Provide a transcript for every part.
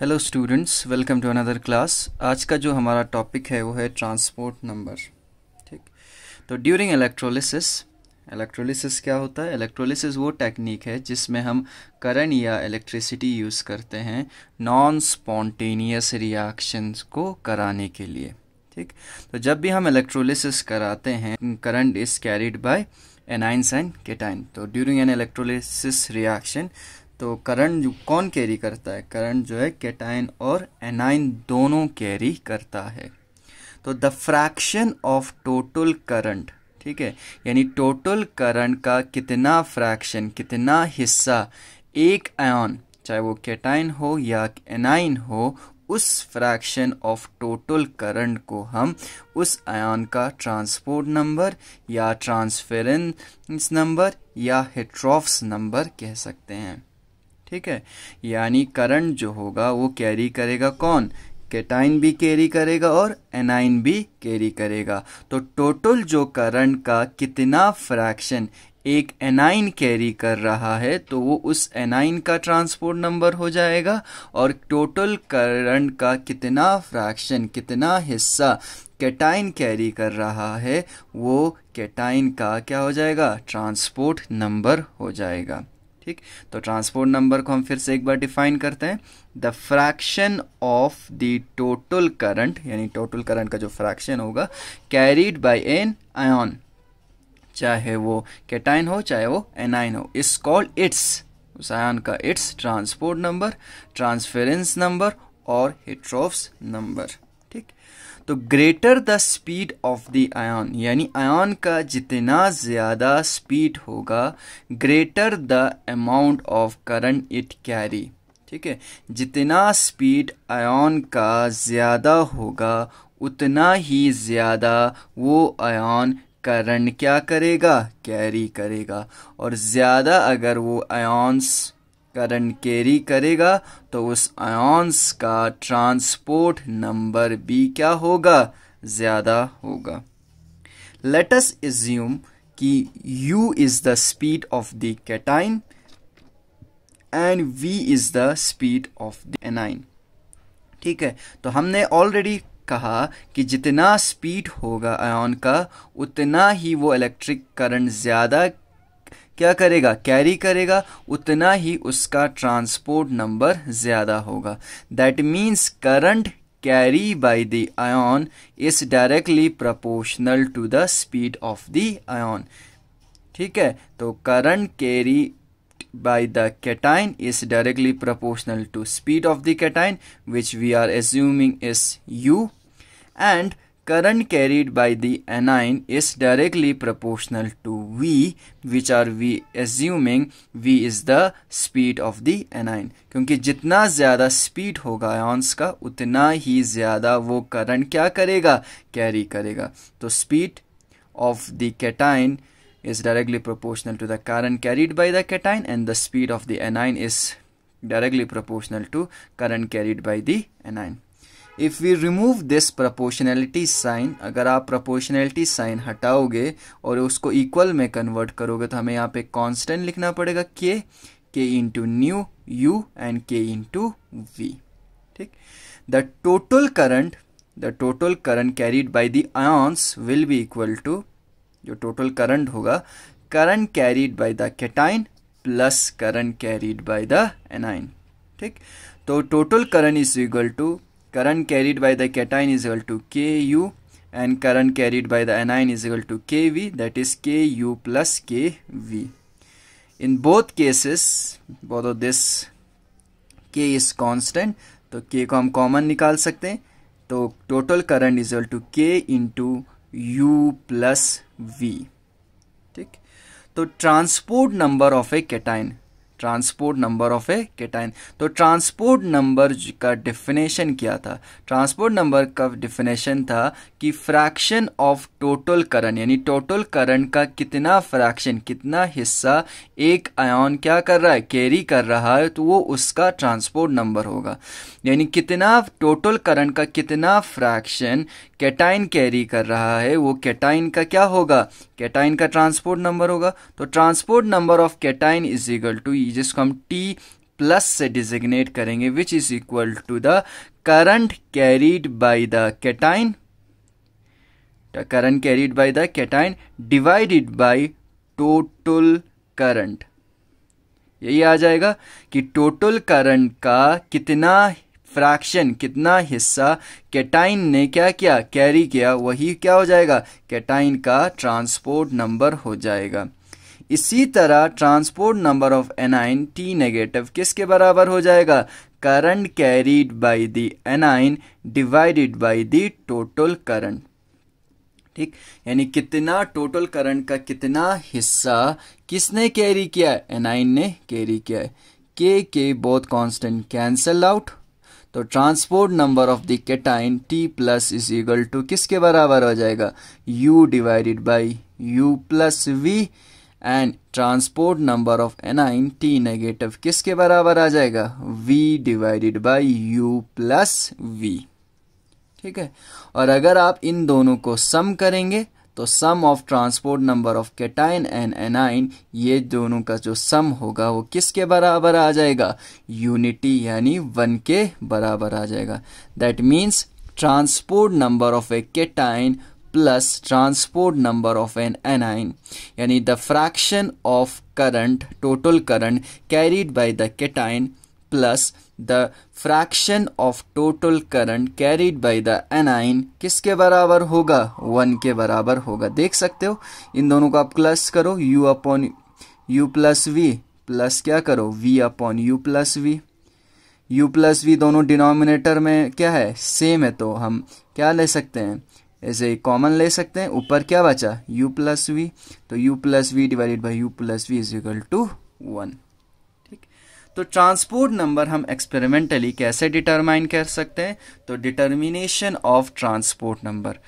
Hello students welcome to another class आज का जो हमारा टॉपिक है वो है ट्रांसपोर्ट नंबर ठीक तो ड्यूरिंग इलेक्ट्रोलिसिस इलेक्ट्रोलिसिस क्या होता है इलेक्ट्रोलिसिस वो टेक्निक है जिसमें हम करंट या इलेक्ट्रिसिटी यूज़ करते हैं नॉन स्पॉन्टेनियस रिएक्शंस को कराने के लिए ठीक तो जब भी हम इलेक्ट्रोलिसिस कराते हैं current is carried by anions and cation तो ड्यूरिंग एन इलेक्ट्रोलिसिस रिएक्शन तो करंट जो कौन कैरी करता है करंट जो है कैटाइन और एनाइन दोनों कैरी करता है तो the fraction of total current ठीक है यानी टोटल करंट का कितना फ्रैक्शन कितना हिस्सा एक आयन चाहे वो कैटाइन हो या एनाइन हो उस फ्रैक्शन ऑफ टोटल करंट को हम उस आयन का ट्रांसपोर्ट नंबर या ट्रांसफेरेंस नंबर या हेट्रोफ्स नंबर कह सकते हैं ठीक है यानी करंट जो होगा वो कैरी करेगा कौन केटाइन भी कैरी करेगा और एनाइन भी कैरी करेगा तो टोटल जो करंट का कितना फ्रैक्शन एक एनाइन कैरी कर रहा है तो वो उस एनाइन का ट्रांसपोर्ट नंबर हो जाएगा और टोटल करंट का कितना फ्रैक्शन कितना हिस्सा कैटाइन कैरी कर रहा है वो कैटाइन का क्या हो जाएगा ट्रांसपोर्ट नंबर हो जाएगा ठीक तो ट्रांसपोर्ट नंबर को हम फिर से एक बार डिफाइन करते हैं the fraction of the total current यानी टोटल करंट का जो फ्रैक्शन होगा कैरीड बाय एन आयन चाहे वो कैटाइन हो चाहे वो एनाइन हो इस कॉल्ड इट्स उस आयन का its transport number transference number और हिट्रोफ्स नंबर तो greater the speed of the ion यानी आयन का जितना ज़्यादा स्पीड होगा greater the amount of current it carry ठीक है जितना स्पीड आयन का ज़्यादा होगा उतना ही ज़्यादा वो आयन करंट क्या करेगा कैरी करेगा और ज़्यादा अगर वो आयन्स करंट कैरी करेगा तो उस आयॉन्स का ट्रांसपोर्ट नंबर भी क्या होगा ज़्यादा होगा लेटस इज्यूम कि u is the speed of the cation and v is the speed of the anion ठीक है तो हमने ऑलरेडी कहा कि जितना स्पीड होगा आयन का उतना ही वो इलेक्ट्रिक करंट ज़्यादा क्या करेगा कैरी करेगा उतना ही उसका ट्रांसपोर्ट नंबर ज्यादा होगा that means current carry by the ion is directly proportional to the speed of the ion ठीक है तो current carry by the cation is directly proportional to speed of the cation which we are assuming is u and current carried by the anion is directly proportional to v which are we assuming v is the speed of the anion क्योंकि जितना ज़्यादा speed होगा ions का उतना ही ज़्यादा वो current क्या करेगा कैरी करेगा तो speed of the cation is directly proportional to the current carried by the cation and the speed of the anion is directly proportional to current carried by the anion. If we remove this proportionality sign अगर आप proportionality sign हटाओगे और उसको equal में convert करोगे तो हमें यहाँ पे कॉन्स्टेंट लिखना पड़ेगा के के इंटू न्यू u and k into v ठीक the total current the total current carried by the ions will be equal to जो टोटल करंट होगा current carried by the cation plus current carried by the anion ठीक तो total current is equal to current carried by the cation is equal to Ku and current carried by the anion is equal to Kv that is Ku plus Kv. In both cases, both of this K is constant, तो K को हम common निकाल सकते हैं तो total current is to k into u plus v ठीक तो transport number of a cation transport number of a cation तो ट्रांसपोर्ट नंबर का डिफिनेशन क्या था ट्रांसपोर्ट नंबर का डिफिनेशन था कि फ्रैक्शन ऑफ टोटल करंट यानी टोटल करंट का कितना फ्रैक्शन कितना हिस्सा एक आयन क्या कर रहा है कैरी कर रहा है तो वो उसका ट्रांसपोर्ट नंबर होगा यानी कितना टोटल करंट का कितना फ्रैक्शन कैटाइन कैरी कर रहा है वो कैटाइन का क्या होगा कैटाइन का ट्रांसपोर्ट नंबर होगा तो transport number of cation is equal to जिसको हम टी प्लस से डिजिग्नेट करेंगे which is equal to the current carried by the cation the current carried by the cation divided by total current यही आ जाएगा कि टोटल करंट का कितना फ्रैक्शन कितना हिस्सा कैटाइन ने क्या किया कैरी किया वही क्या हो जाएगा कैटाइन का ट्रांसपोर्ट नंबर हो जाएगा इसी तरह transport number of anion T negative किसके बराबर हो जाएगा current carried by the anion divided by the total current ठीक यानी कितना टोटल करंट का कितना हिस्सा किसने कैरी किया है एनाइन ने कैरी किया है के k both constant cancel out तो transport number of the cation T plus is equal to किसके बराबर हो जाएगा u divided by u plus v and transport number of anion T negative किसके बराबर आ जाएगा V divided by u plus v ठीक है और अगर आप इन दोनों को सम करेंगे तो sum of transport number of cation and anion ये दोनों का जो सम होगा वो किसके बराबर आ जाएगा यूनिटी यानी वन के बराबर आ जाएगा that means transport number of a cation plus transport number of an anion यानी the fraction of current total current carried by the cation plus the fraction of total current carried by the anion किसके बराबर होगा one के बराबर होगा देख सकते हो इन दोनों को आप प्लस करो u upon u plus v प्लस क्या करो v upon u plus v u plus v दोनों डिनोमिनेटर में क्या है सेम है तो हम क्या ले सकते हैं ऐसे कॉमन ले सकते हैं ऊपर क्या बचा u प्लस वी तो u plus v divided by u plus v is equal to one ठीक तो ट्रांसपोर्ट नंबर हम एक्सपेरिमेंटली कैसे डिटरमाइन कर सकते हैं तो डिटर्मिनेशन ऑफ ट्रांसपोर्ट नंबर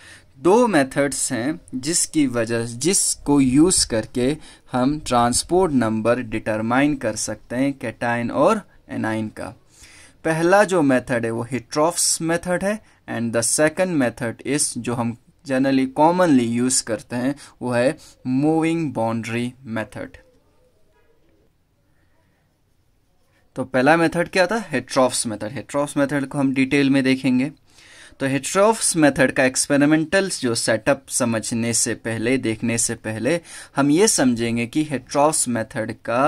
दो मेथड्स हैं जिसकी वजह जिसको यूज़ करके हम ट्रांसपोर्ट नंबर डिटरमाइन कर सकते हैं कैटाइन और एनाइन का पहला जो मेथड है वो हिट्रॉफ्स मेथड है and the second method is जो हम जनरली कॉमनली यूज करते हैं वो है मूविंग बाउंड्री मेथड तो पहला मेथड क्या था हेट्रॉफ्स मेथड हेट्रॉफ्स मेथड को हम डिटेल में देखेंगे तो हिट्रोफ्स मेथड का एक्सपेरिमेंटल जो सेटअप समझने से पहले देखने से पहले हम ये समझेंगे कि हिट्रोफ्स मेथड का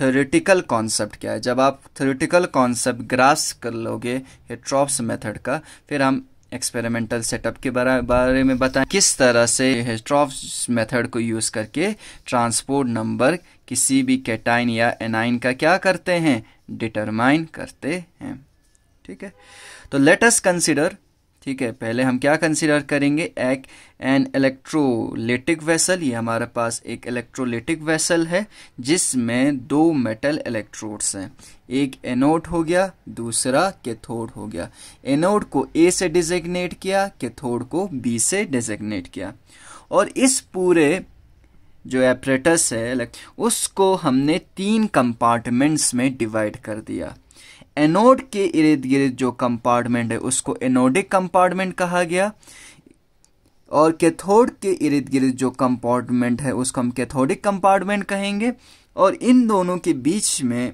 थ्योरेटिकल कॉन्सेप्ट क्या है जब आप थ्योरेटिकल कॉन्सेप्ट ग्रास कर लोगे हिट्रोफ्स मेथड का फिर हम एक्सपेरिमेंटल सेटअप के बारे में बताएं किस तरह से हिस्ट्रॉफ्स मेथड को यूज़ करके ट्रांसपोर्ट नंबर किसी भी कैटाइन या एनाइन का क्या करते हैं डिटरमाइन करते हैं ठीक है तो लेट अस कंसिडर ठीक है पहले हम क्या कंसिडर करेंगे एक एन इलेक्ट्रोलिटिक वेसल ये हमारे पास एक इलेक्ट्रोलिटिक वेसल है जिसमें दो मेटल इलेक्ट्रोड्स हैं एक एनोड हो गया दूसरा कैथोड हो गया एनोड को ए से डिजिग्नेट किया कैथोड को बी से डिजिग्नेट किया और इस पूरे जो एपरेटस है उसको हमने तीन कंपार्टमेंट्स में डिवाइड कर दिया एनोड के इर्द गिर्द जो कंपार्टमेंट है उसको एनोडिक कंपार्टमेंट कहा गया और कैथोड के इर्द गिर्द जो कंपार्टमेंट है उसको हम कैथोडिक कंपार्टमेंट कहेंगे और इन दोनों के बीच में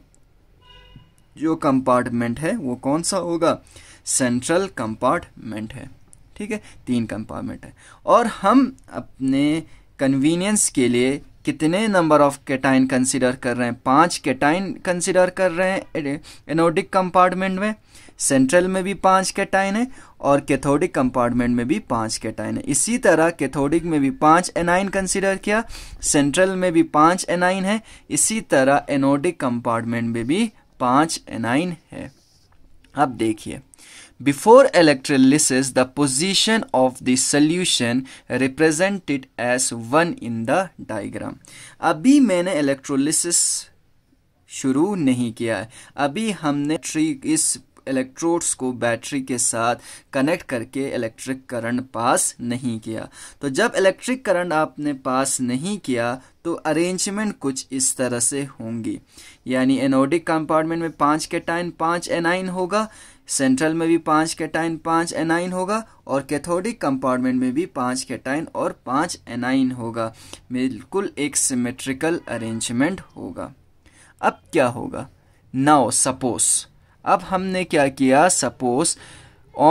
जो कंपार्टमेंट है वो कौन सा होगा सेंट्रल कंपार्टमेंट है ठीक है तीन कंपार्टमेंट है और हम अपने कन्वीनियंस के लिए कितने नंबर ऑफ केटाइन कंसिडर कर रहे हैं पांच केटाइन कंसिडर कर रहे हैं एनोडिक कंपार्टमेंट में सेंट्रल में भी पांच केटाइन है और कैथोडिक कंपार्टमेंट में भी पांच केटाइन है इसी तरह कैथोडिक में भी पांच एनाइन कंसिडर किया सेंट्रल में भी पांच एनाइन है इसी तरह एनोडिक कंपार्टमेंट में भी पांच एनाइन है अब देखिए Before electrolysis, the position of the solution represented as one in the diagram. अभी मैंने electrolysis शुरू नहीं किया है अभी हमने ट्री इस इलेक्ट्रोड्स को बैटरी के साथ कनेक्ट करके इलेक्ट्रिक करंट पास नहीं किया तो जब इलेक्ट्रिक करंट आपने पास नहीं किया तो अरेंजमेंट कुछ इस तरह से होंगी यानी एनोडिक कंपार्टमेंट में पाँच टाइम पाँच एनाइन होगा सेंट्रल में भी पांच कैटाइन पांच एनाइन होगा और कैथोडिक कंपार्टमेंट में भी पांच कैटाइन और पांच एनाइन होगा बिल्कुल एक सिमेट्रिकल अरेंजमेंट होगा अब क्या होगा नाउ सपोज अब हमने क्या किया सपोज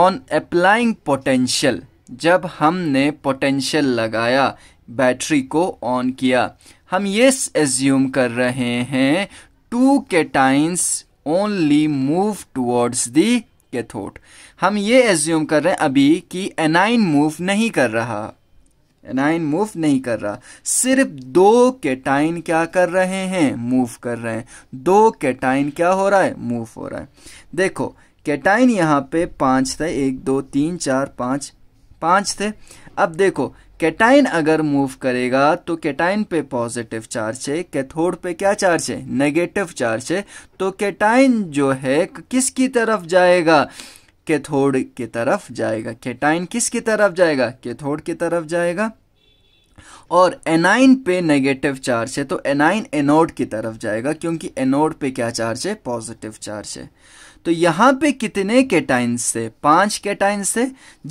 ऑन अप्लाइंग पोटेंशियल जब हमने पोटेंशियल लगाया बैटरी को ऑन किया हम ये एज्यूम कर रहे हैं two cations only move towards the cathode हम ये एज्यूम कर रहे हैं अभी कि एनाइन मूव नहीं कर रहा एनाइन मूव नहीं कर रहा सिर्फ दो कैटाइन क्या कर रहे हैं मूव कर रहे हैं दो कैटाइन क्या हो रहा है मूव हो रहा है देखो कैटाइन यहाँ पे पांच थे एक दो तीन चार पांच पांच थे अब देखो कैटाइन अगर मूव करेगा तो कैटाइन पे पॉजिटिव चार्ज है कैथोड पे क्या चार्ज है नेगेटिव चार्ज है तो कैटाइन जो है किसकी तरफ जाएगा कैथोड की तरफ जाएगा कैटाइन किसकी तरफ जाएगा कैथोड की तरफ जाएगा और एनाइन पे नेगेटिव चार्ज है तो एनाइन एनोड की तरफ जाएगा क्योंकि एनोड पे क्या चार्ज है पॉजिटिव चार्ज है तो यहाँ पे कितने केटाइंस थे पांच केटाइंस थे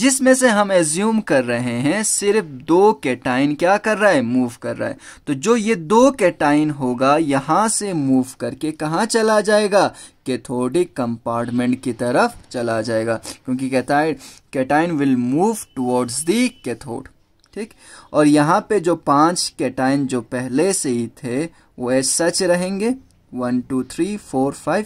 जिसमें से हम एज्यूम कर रहे हैं सिर्फ दो कैटाइन क्या कर रहा है मूव कर रहा है तो जो ये दो कैटाइन होगा यहाँ से मूव करके कहाँ चला जाएगा कैथोडिक कंपार्टमेंट की तरफ चला जाएगा क्योंकि cation cation will move towards the cathode ठीक और यहाँ पे जो पांच कैटाइन जो पहले से ही थे वो एज सच रहेंगे one two three four five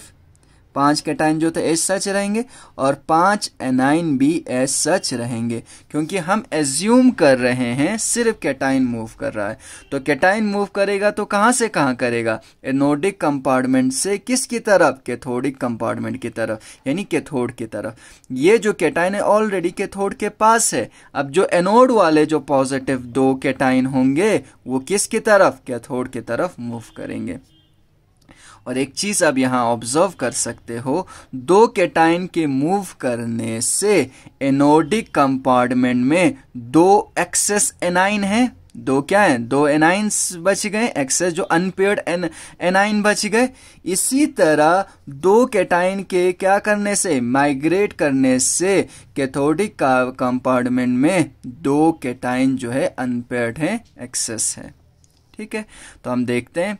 पांच कैटाइन जो थे एस सच रहेंगे और पांच एनाइन भी एस सच रहेंगे क्योंकि हम एज्यूम कर रहे हैं सिर्फ कैटाइन मूव कर रहा है तो कैटाइन मूव करेगा तो कहाँ से कहाँ करेगा एनोडिक कंपार्टमेंट से किसकी तरफ कैथोडिक कंपार्टमेंट की तरफ यानी कैथोड की तरफ ये जो कैटाइन है ऑलरेडी कैथोड के पास है अब जो एनोड वाले जो पॉजिटिव दो कैटाइन होंगे वो किसकी तरफ कैथोड की तरफ मूव करेंगे और एक चीज़ आप यहां ऑब्जर्व कर सकते हो दो केटाइन के मूव करने से एनोडिक कंपार्टमेंट में दो एक्सेस एनाइन है दो क्या है दो एनाइन बच गए एक्सेस जो अनपेड एन एनाइन बच गए इसी तरह दो कैटाइन के क्या करने से माइग्रेट करने से कैथोडिक का कंपार्टमेंट में दो कैटाइन जो है अनपेड है एक्सेस है ठीक है तो हम देखते हैं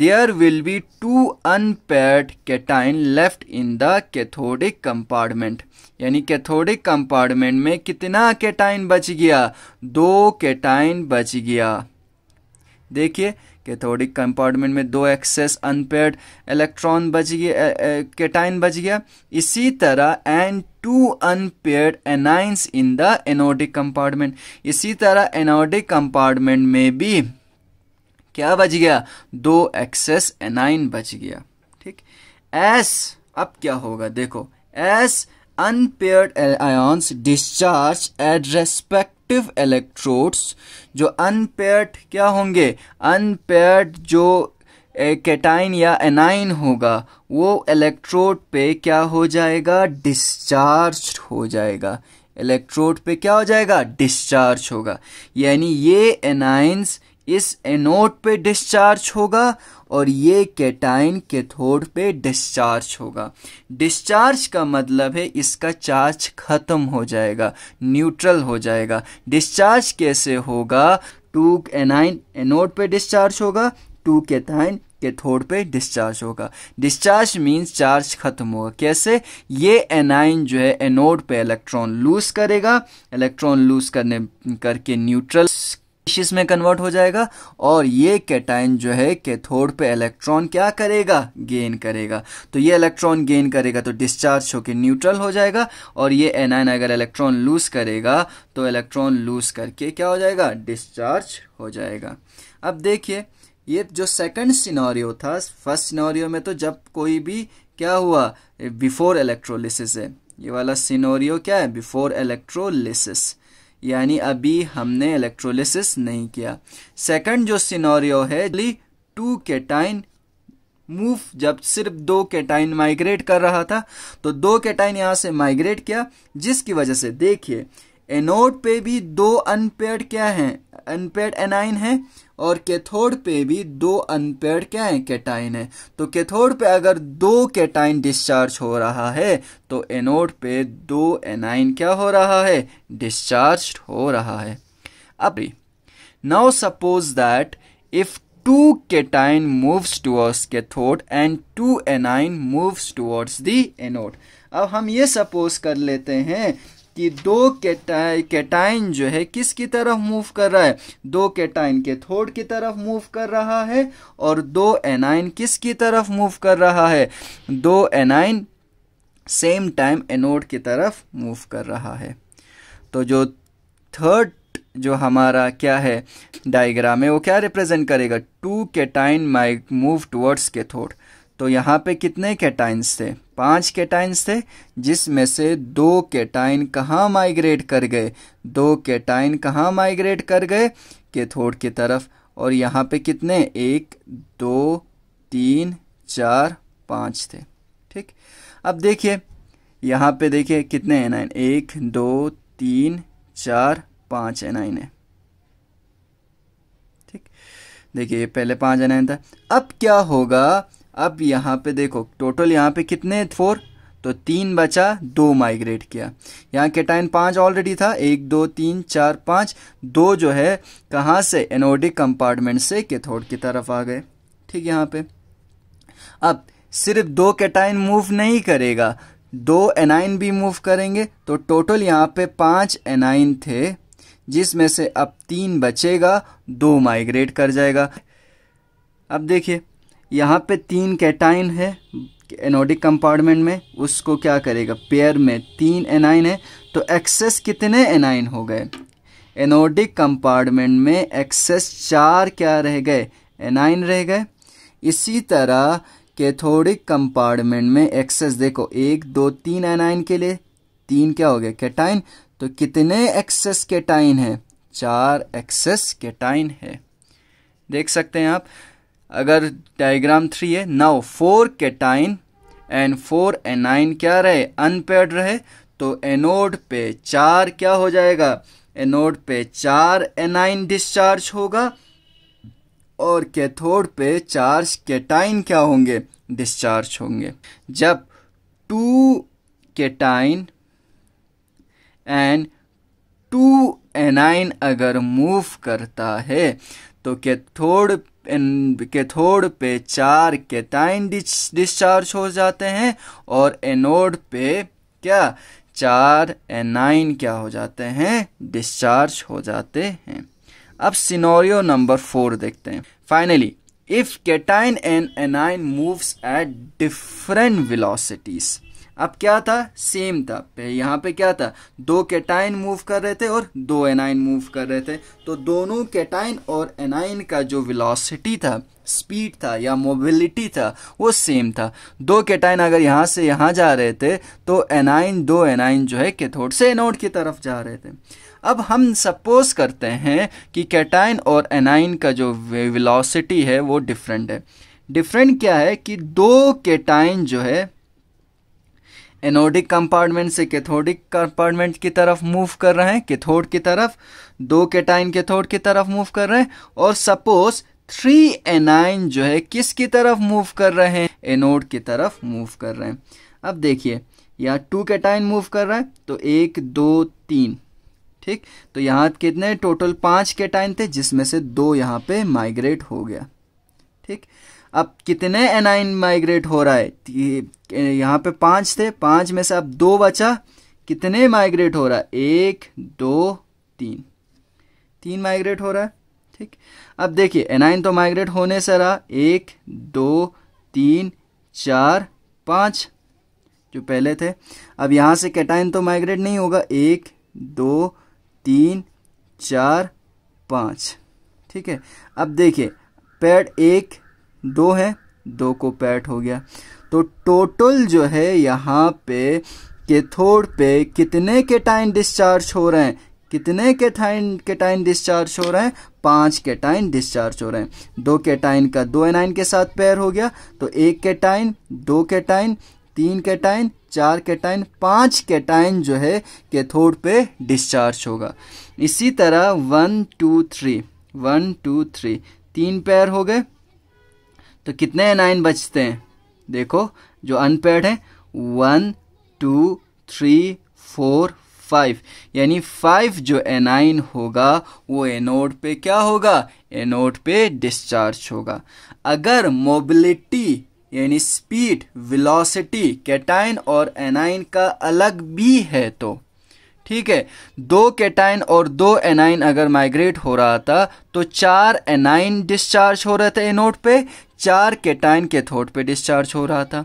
there will be two unpaired cation left in the cathodic compartment यानी कैथोडिक कंपार्टमेंट में कितना कैटाइन बच गया दो कैटाइन बच गया देखिए कैथोडिक कंपार्टमेंट में दो एक्सेस अनपेड इलेक्ट्रॉन बच गया कैटाइन बच गया इसी तरह and two unpaired anions in the anodic compartment इसी तरह एनोडिक कंपार्टमेंट में भी क्या बच गया दो एक्सेस एनाइन बच गया ठीक एस अब क्या होगा देखो as unpaired ions discharge at respective electrodes जो अनपेयर्ड क्या होंगे अनपेयर्ड जो कैटाइन या एनाइन होगा वो इलेक्ट्रोड पे क्या हो जाएगा डिस्चार्ज हो जाएगा इलेक्ट्रोड पे क्या हो जाएगा डिस्चार्ज होगा यानी ये एनाइंस इस एनोड पे डिस्चार्ज होगा और ये कैटाइन कैथोड पे डिस्चार्ज होगा डिस्चार्ज का मतलब है इसका चार्ज खत्म हो जाएगा न्यूट्रल हो जाएगा डिस्चार्ज कैसे होगा टू एनाइन एनोड पे डिस्चार्ज होगा टू कैथाइन कैथोड पे डिस्चार्ज होगा डिस्चार्ज मीन्स चार्ज खत्म होगा कैसे ये एनाइन जो है एनोड पे इलेक्ट्रॉन लूज करेगा इलेक्ट्रॉन लूज करने करके न्यूट्रल डिशेस में कन्वर्ट हो जाएगा और ये कैटाइन जो है कैथोड पे इलेक्ट्रॉन क्या करेगा गेन करेगा तो ये इलेक्ट्रॉन गेन करेगा तो डिस्चार्ज होकर न्यूट्रल हो जाएगा और ये एनाइन अगर इलेक्ट्रॉन लूज करेगा तो इलेक्ट्रॉन लूज करके क्या हो जाएगा डिस्चार्ज हो जाएगा अब देखिए ये जो सेकंड सिनोरियो था फर्स्ट सिनोरियो में तो जब कोई भी क्या हुआ बिफोर इलेक्ट्रोलिस है ये वाला सिनोरियो क्या है बिफोर इलेक्ट्रोलिस यानी अभी हमने इलेक्ट्रोलिसिस नहीं किया सेकंड जो सिनोरियो है टू केटाइन मूव जब सिर्फ दो कैटाइन माइग्रेट कर रहा था तो दो कैटाइन यहां से माइग्रेट किया जिसकी वजह से देखिए एनोड पे भी दो अनपेड क्या हैं अनपेड एनाइन है और कैथोड पे भी दो अनपेड क्या है कैटाइन है तो कैथोड पे अगर दो कैटाइन डिस्चार्ज हो रहा है तो एनोड पे दो एनाइन क्या हो रहा है डिस्चार्ज हो रहा है अब now suppose that if two cation moves towards cathode and two anion moves towards the anode अब हम ये सपोज कर लेते हैं कि दो कैटाइन जो है किसकी तरफ मूव कर रहा है दो कैटाइन थोड़ की तरफ मूव कर रहा है और दो एनाइन किसकी तरफ मूव कर रहा है दो एनाइन सेम टाइम एनोड की तरफ मूव कर रहा है तो जो थर्ड जो हमारा क्या है डायग्राम है वो क्या रिप्रेजेंट करेगा two cation might move towards थोड़ तो यहाँ पे कितने केटाइन्स थे पांच केटाइन्स थे जिसमें से दो केटाइन कहाँ माइग्रेट कर गए दो केटाइन कहाँ माइग्रेट कर गए केथोड की तरफ और यहाँ पे कितने एक दो तीन चार पाँच थे ठीक अब देखिए यहाँ पे देखिए कितने एनाइन एक दो तीन चार पाँच एनाइन है ठीक देखिए पहले पहले एन एनाइन था अब क्या होगा अब यहाँ पे देखो टोटल यहाँ पे कितने फोर तो तीन बचा दो माइग्रेट किया यहाँ केटाइन पाँच ऑलरेडी था एक दो तीन चार पाँच दो जो है कहाँ से एनोडिक कंपार्टमेंट से केथोड की तरफ आ गए ठीक यहाँ पे अब सिर्फ दो केटाइन मूव नहीं करेगा दो एनाइन भी मूव करेंगे तो टोटल यहाँ पे पाँच एनाइन थे जिसमें से अब तीन बचेगा दो माइग्रेट कर जाएगा अब देखिए यहाँ पे तीन कैटाइन है एनोडिक कंपार्टमेंट में उसको क्या करेगा पेयर में तीन एनाइन है तो एक्सेस कितने एनाइन हो गए एनोडिक कंपार्टमेंट में एक्सेस चार क्या रह गए एनाइन रह गए इसी तरह कैथोडिक कंपार्टमेंट में एक्सेस देखो एक दो तीन एनाइन के लिए तीन क्या हो गए कैटाइन तो कितने एक्सेस कैटाइन है चार एक्सेस कैटाइन है देख सकते हैं आप अगर डायग्राम थ्री है now four cation and four anion क्या रहे अनपेड रहे तो एनोड पे चार क्या हो जाएगा एनोड पे चार एनाइन डिस्चार्ज होगा और कैथोड पे चार केटाइन क्या होंगे डिस्चार्ज होंगे जब two cation and two anion अगर मूव करता है तो कैथोड कैथोड पे चार कैटाइन डिस्चार्ज हो जाते हैं और एनोड पे क्या चार एनाइन क्या हो जाते हैं डिस्चार्ज हो जाते हैं अब सिनोरियो नंबर फोर देखते हैं finally if cation and anion moves at different velocities अब क्या था सेम था यहाँ पे क्या था दो कैटाइन मूव कर रहे थे और दो एनाइन मूव कर रहे थे तो दोनों कैटाइन और एनाइन का जो वेलोसिटी था स्पीड था या मोबिलिटी था वो सेम था दो कैटाइन अगर यहाँ से यहाँ जा रहे थे तो एनाइन दो एनाइन जो है कैथोड से एनोड की तरफ जा रहे थे अब हम सपोज करते हैं कि कैटाइन और एनाइन का जो विलासिटी है वो डिफरेंट है डिफरेंट क्या है कि दो कैटाइन जो है एनोडिक कंपार्टमेंट से कैथोडिक कंपार्टमेंट की तरफ मूव कर रहे हैं कैथोड की तरफ दो केटाइन कैथोड की तरफ मूव कर रहे हैं और सपोज थ्री एनाइन जो है किसकी तरफ मूव कर रहे हैं एनोड की तरफ मूव कर रहे हैं अब देखिए यहाँ टू कैटाइन मूव कर रहा है तो एक दो तीन ठीक तो यहाँ कितने टोटल पाँच केटाइन थे जिसमें से दो यहाँ पे माइग्रेट हो गया ठीक अब कितने एनाइन माइग्रेट हो रहा है यहाँ पे पाँच थे पाँच में से अब दो बचा कितने माइग्रेट हो रहा है एक दो तीन तीन माइग्रेट हो रहा है ठीक अब देखिए एनाइन तो माइग्रेट होने से रहा एक दो तीन चार पाँच जो पहले थे अब यहाँ से कैटाइन तो माइग्रेट नहीं होगा एक दो तीन चार पाँच ठीक है अब देखिए पेड एक दो है दो को पैट हो गया तो टोटल जो है यहाँ पे केथोड पे कितने के टाइम डिस्चार्ज हो रहे हैं कितने के टाइम के टाइम डिस्चार्ज हो रहे हैं पांच टाइम डिस्चार्ज हो रहे हैं दो के टाइम का दो एनाइन के साथ पैर हो गया तो एक के टाइम दो के टाइम तीन के टाइम चार के टाइम पांच टाइम जो है केथोड पे डिस्चार्ज होगा इसी तरह one two three one two three तीन पैर हो गए तो कितने नाइन बचते हैं देखो जो अनपेड हैं one two three four five यानी फाइव जो एनाइन होगा वो एनोड पे क्या होगा एनोड पे डिस्चार्ज होगा अगर मोबिलिटी यानी स्पीड वेलोसिटी कैटाइन और एनाइन का अलग भी है तो ठीक है दो कैटाइन और दो एनाइन अगर माइग्रेट हो रहा था तो चार एनाइन डिस्चार्ज हो रहे थे एनोड पे चार केटाइन के थोट पे डिस्चार्ज हो रहा था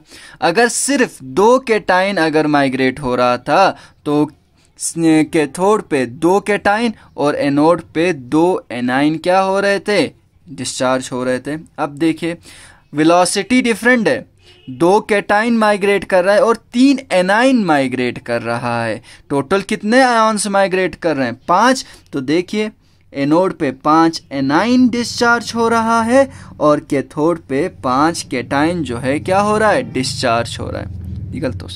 अगर सिर्फ दो केटाइन अगर माइग्रेट हो रहा था तो कैथोड पे दो केटाइन और एनोड पे दो एनाइन क्या हो रहे थे डिस्चार्ज हो रहे थे अब देखिए वेलोसिटी डिफरेंट है दो कैटाइन माइग्रेट कर रहा है और तीन एनाइन माइग्रेट कर रहा है टोटल कितने आयॉन्स माइग्रेट कर रहे हैं पांच तो देखिए एनोड पे पाँच एनाइन डिस्चार्ज हो रहा है और कैथोड पे पाँच केटाइन जो है क्या हो रहा है डिस्चार्ज हो रहा है निकल तो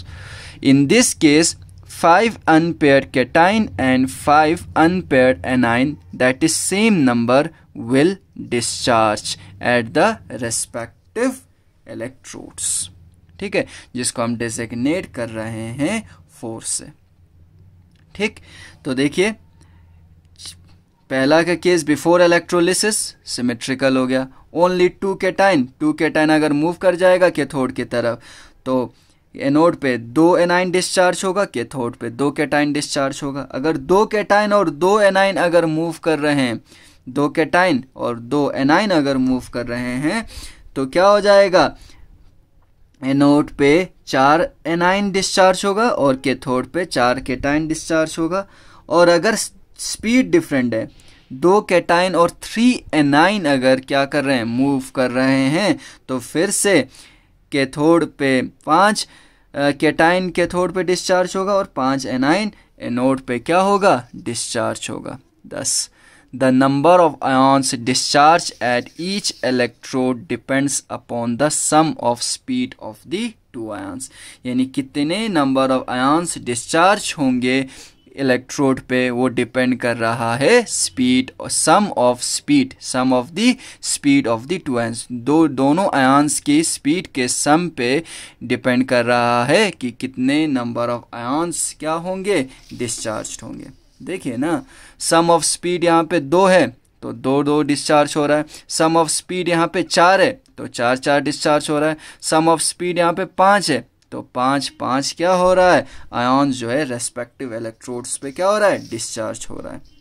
in this case five unpair cation and five unpair anion that is same number will discharge at the respective electrodes ठीक है जिसको हम डिजिग्नेट कर रहे हैं फोर्स से ठीक तो देखिए पहला का केस बिफोर इलेक्ट्रोलिसिस सिमेट्रिकल हो गया only two cation two cation अगर मूव कर जाएगा कैथोड की तरफ तो एनोड पे दो एनाइन डिस्चार्ज होगा कैथोड पे दो केटाइन डिस्चार्ज होगा अगर दो केटाइन और दो एनाइन अगर मूव कर रहे हैं दो केटाइन और दो एनाइन अगर मूव कर रहे हैं तो क्या हो जाएगा एनोड पे चार एनाइन डिस्चार्ज होगा और कैथोड पे चार केटाइन डिस्चार्ज होगा और अगर स्पीड डिफरेंट है दो कैटाइन और थ्री एनाइन अगर क्या कर रहे हैं मूव कर रहे हैं तो फिर से कैथोड पे पाँच कैटाइन कैथोड पे डिस्चार्ज होगा और पाँच एनाइन एनोड पे क्या होगा डिस्चार्ज होगा thus the number of ions discharge at each electrode depends upon the sum of speed of the two ions यानी कितने नंबर ऑफ आयस डिस्चार्ज होंगे इलेक्ट्रोड पे वो डिपेंड कर रहा है speed sum of speed sum of the speed of the two ions दो दोनों आयांस की स्पीड के सम पे डिपेंड कर रहा है कि कितने नंबर ऑफ आयांस क्या होंगे डिस्चार्ज होंगे देखिए ना सम ऑफ स्पीड यहाँ पे दो है तो दो दो डिस्चार्ज हो रहा है सम ऑफ स्पीड यहाँ पे चार है तो चार चार डिस्चार्ज हो रहा है सम ऑफ स्पीड यहाँ पे पाँच है तो पाँच पाँच क्या हो रहा है आयन जो है रेस्पेक्टिव इलेक्ट्रोड्स पे क्या हो रहा है डिस्चार्ज हो रहा है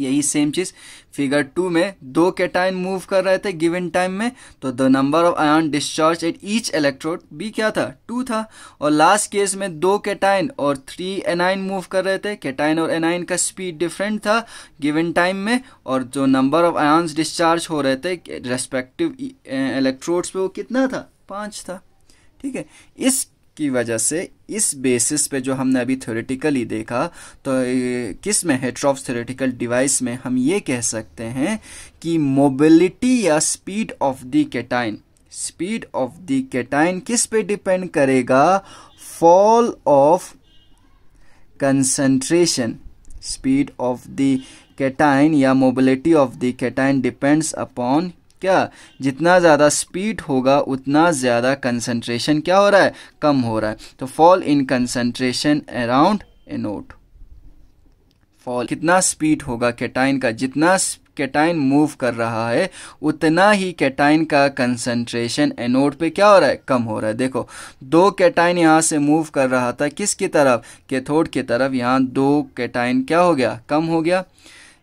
यही सेम चीज फिगर टू में दो कैटाइन मूव कर रहे थे गिवन टाइम में तो the number of ion discharge at each electrode भी क्या था टू था और लास्ट केस में दो कैटाइन और थ्री एनाइन मूव कर रहे थे कैटाइन और एनाइन का स्पीड डिफरेंट था गिवन टाइम में और जो नंबर ऑफ आयन्स डिस्चार्ज हो रहे थे रेस्पेक्टिव इलेक्ट्रोड्स e, e, पे वो कितना था पाँच था ठीक है इस की वजह से इस बेसिस पे जो हमने अभी थ्योरेटिकली देखा तो किस में हेट्रॉफ थ्योरेटिकल डिवाइस में हम ये कह सकते हैं कि मोबिलिटी या speed of the cation speed of the cation किस पे डिपेंड करेगा fall of concentration speed of the cation या mobility of the cation depends upon क्या जितना ज़्यादा स्पीड होगा उतना ज़्यादा कंसंट्रेशन क्या हो रहा है कम हो रहा है तो fall in concentration around anode fall कितना स्पीड होगा कैटाइन का जितना कैटाइन मूव कर रहा है उतना ही कैटाइन का कंसंट्रेशन एनोड पे क्या हो रहा है कम हो रहा है देखो दो कैटाइन यहाँ से मूव कर रहा था किसकी तरफ कैथोड की तरफ यहाँ दो कैटाइन क्या हो गया कम हो गया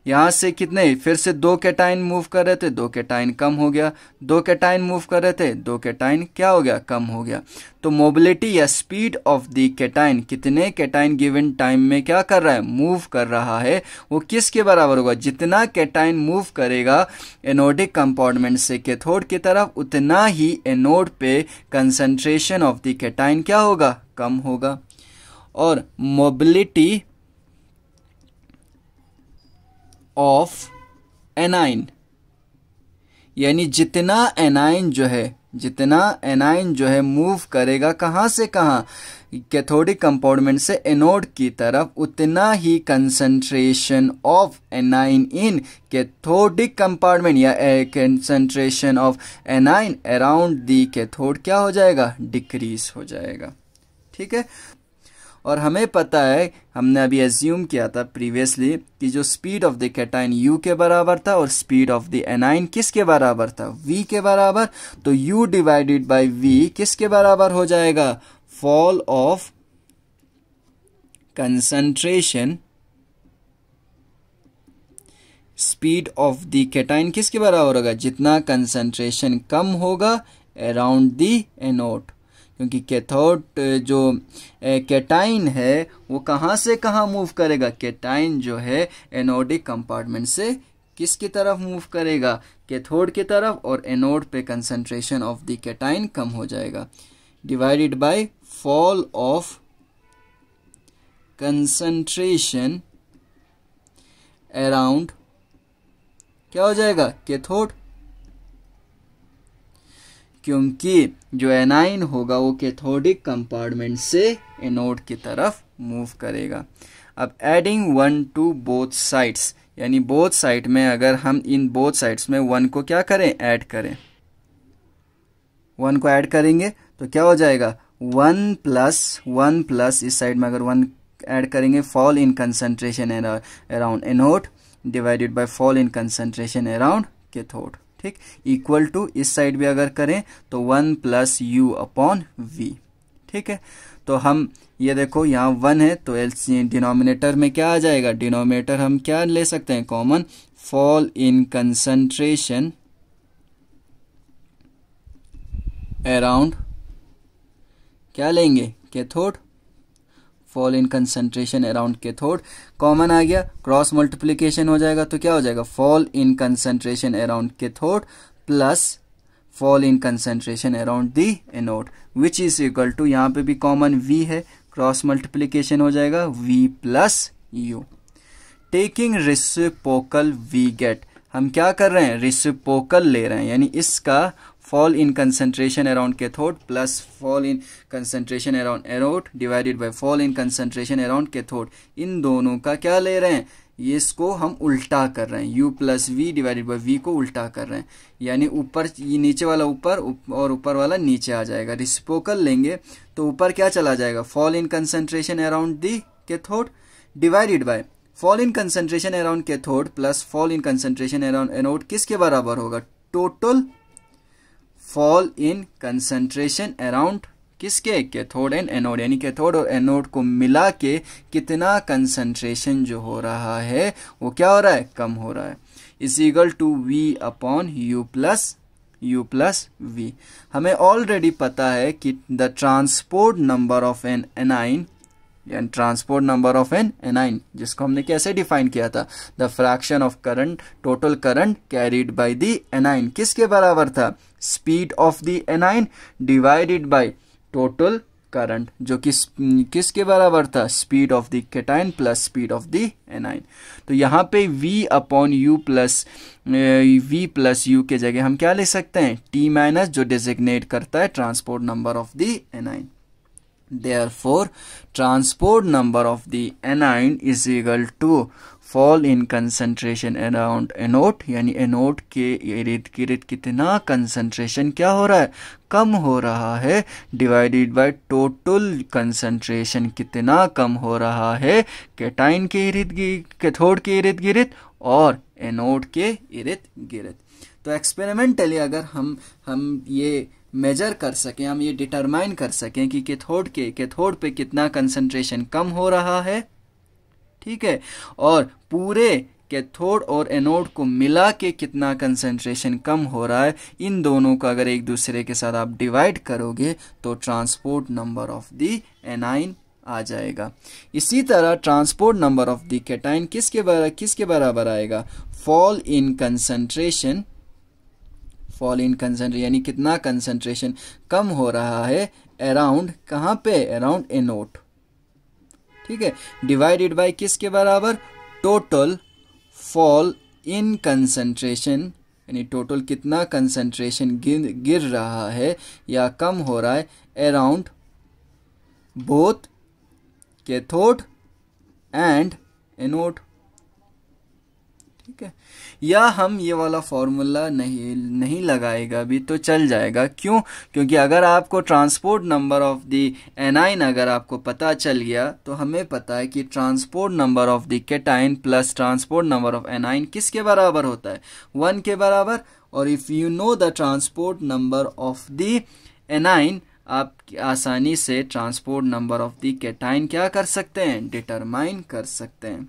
यहाँ से कितने फिर से दो कैटाइन मूव कर रहे थे दो कैटाइन कम हो गया दो कैटाइन मूव कर रहे थे दो कैटाइन क्या हो गया कम हो गया तो मोबिलिटी या स्पीड ऑफ दी कैटाइन कितने कैटाइन गिवन टाइम में क्या कर रहा है मूव कर रहा है वो किसके बराबर होगा जितना कैटाइन मूव करेगा एनोडिक कंपार्टमेंट से कैथोड की तरफ उतना ही एनोड पे कंसेंट्रेशन ऑफ द कैटाइन क्या होगा कम होगा और मोबिलिटी ऑफ एनाइन यानी जितना एनाइन जो है जितना एनाइन जो है मूव करेगा कहां से कहां कैथोडिक कंपाउंडमेंट से एनोड की तरफ उतना ही concentration of anion in cathodic compartment या concentration of anion around the cathode क्या हो जाएगा डिक्रीज हो जाएगा ठीक है और हमें पता है हमने अभी एज्यूम किया था प्रीवियसली कि जो speed of the cation u के बराबर था और स्पीड ऑफ द एनाइन किसके बराबर था v के बराबर तो u डिवाइडेड बाय v किसके बराबर हो जाएगा fall of concentration speed of the cation किसके बराबर होगा जितना कंसंट्रेशन कम होगा अराउंड द एनोट क्योंकि कैथोड जो कैटाइन है वो कहाँ से कहाँ मूव करेगा कैटाइन जो है एनोडिक कंपार्टमेंट से किसकी तरफ मूव करेगा कैथोड की तरफ और एनोड पे कंसंट्रेशन ऑफ द कैटाइन कम हो जाएगा divided by fall of concentration around क्या हो जाएगा कैथोड क्योंकि जो एनाइन होगा वो कैथोडिक कंपार्टमेंट से एनोड की तरफ मूव करेगा अब adding one to both sides यानी बोथ साइड में अगर हम इन बोथ साइड्स में वन को क्या करें ऐड करें वन को ऐड करेंगे तो क्या हो जाएगा वन प्लस वन प्लस इस साइड में अगर वन ऐड करेंगे fall in concentration around anode divided by fall in concentration around cathode ठीक इक्वल टू इस साइड भी अगर करें तो one plus u upon v ठीक है तो हम ये देखो यहाँ वन है तो एल डिनोमिनेटर में क्या आ जाएगा डिनोमिनेटर हम क्या ले सकते हैं common fall in concentration around क्या लेंगे cathode fall in concentration around cathode common आ गया क्रॉस मल्टीप्लीकेशन हो जाएगा तो क्या हो जाएगा fall in concentration around cathode plus fall in concentration around the anode which is equal to यहाँ पे भी कॉमन वी है क्रॉस मल्टीप्लीकेशन हो जाएगा v plus u taking reciprocal we get हम क्या कर रहे हैं रिसिपोकल ले रहे हैं यानी इसका fall in concentration around cathode plus fall in concentration around anode divided by fall in concentration around cathode इन दोनों का क्या ले रहे हैं ये इसको हम उल्टा कर रहे हैं u plus v divided by v को उल्टा कर रहे हैं यानी ऊपर ये नीचे वाला ऊपर और ऊपर वाला नीचे आ जाएगा रिस्पोकल लेंगे तो ऊपर क्या चला जाएगा fall in concentration around the cathode divided by fall in concentration around cathode plus fall in concentration around anode किसके बराबर होगा total fall in concentration around किसके कैथोड एंड एनोड यानी कैथोड और एनोड को मिला के कितना कंसंट्रेशन जो हो रहा है वो क्या हो रहा है कम हो रहा है is equal to v upon u plus u plus v हमें ऑलरेडी पता है कि the transport number of an anion and transport number of an anion जिसको हमने कैसे डिफाइन किया था the fraction of current total current carried by the anion किसके बराबर था speed of the anion divided by total current जो कि किसके बराबर था speed of the cation plus speed of the anion तो यहाँ पे v upon u plus v plus u के जगह हम क्या ले सकते हैं t माइनस जो डेजिग्नेट करता है transport number of the anion therefore for transport number of anion is is to to fall in concentration around anode यानी एनोट के इर्द गिर्द कितना कंसनट्रेशन क्या हो रहा है कम हो रहा है डिवाइडेड बाय टोटल कंसनट्रेशन कितना कम हो रहा है कैटाइन के इर्द गिर्द कैथोड के इर्द गिर्द और एनोड के इर्द गिर्द तो एक्सपेरिमेंटली अगर हम हम ये मेजर कर सकें हम ये डिटरमाइन कर सकें कि कैथोड के कैथोड पे कितना कंसंट्रेशन कम हो रहा है ठीक है और पूरे कैथोड और एनोड को मिला के कितना कंसंट्रेशन कम हो रहा है इन दोनों का अगर एक दूसरे के साथ आप डिवाइड करोगे तो transport number of the anion आ जाएगा इसी तरह transport number of the cation किसके बरा किसके बराबर आएगा fall in concentration fall in concentration यानी कितना कंसंट्रेशन कम हो रहा है अराउंड कहाँ पे अराउंड एनोट ठीक है डिवाइडेड बाय किसके बराबर टोटल फॉल इन कंसंट्रेशन यानी टोटल कितना कंसंट्रेशन गिर गिर रहा है या कम हो रहा है around both cathode and anode या हम ये वाला फार्मूला नहीं नहीं लगाएगा भी तो चल जाएगा क्यों क्योंकि अगर आपको transport number of the anion अगर आपको पता चल गया तो हमें पता है कि transport number of the cation plus transport number of anion किसके बराबर होता है वन के बराबर और if you know the transport number of the anion आप आसानी से transport number of the cation क्या कर सकते हैं डिटरमाइन कर सकते हैं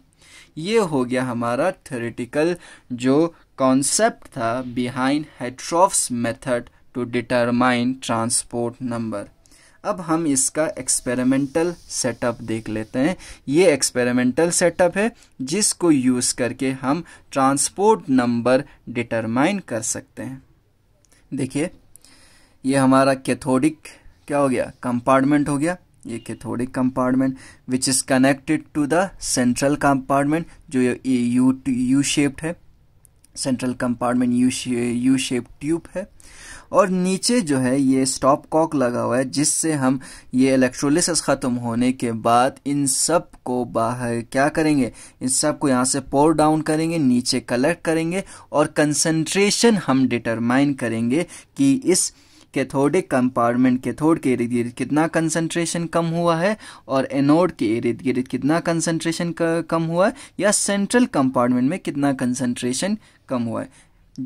ये हो गया हमारा थेरेटिकल जो कॉन्सेप्ट था behind Hittorf's method to determine transport number अब हम इसका एक्सपेरिमेंटल सेटअप देख लेते हैं ये एक्सपेरिमेंटल सेटअप है जिसको यूज़ करके हम ट्रांसपोर्ट नंबर डिटरमाइन कर सकते हैं देखिए ये हमारा कैथोडिक क्या हो गया कंपार्टमेंट हो गया ये cathodic compartment which is connected to the central compartment जो यू यू शेप्ड है central compartment U U shape tube है और नीचे जो है ये स्टॉप कॉक लगा हुआ है जिससे हम ये इलेक्ट्रोलिसिस ख़त्म होने के बाद इन सब को बाहर क्या करेंगे इन सब को यहाँ से पोर डाउन करेंगे नीचे कलेक्ट करेंगे और कंसंट्रेशन हम डिटरमाइन करेंगे कि इस कैथोडिक कंपार्टमेंट कैथोड के इर्द गिर्द कितना कंसंट्रेशन कम हुआ है और एनोड के इर्द गिर्द कितना कंसंट्रेशन कम हुआ है या सेंट्रल कंपार्टमेंट में कितना कंसंट्रेशन कम हुआ है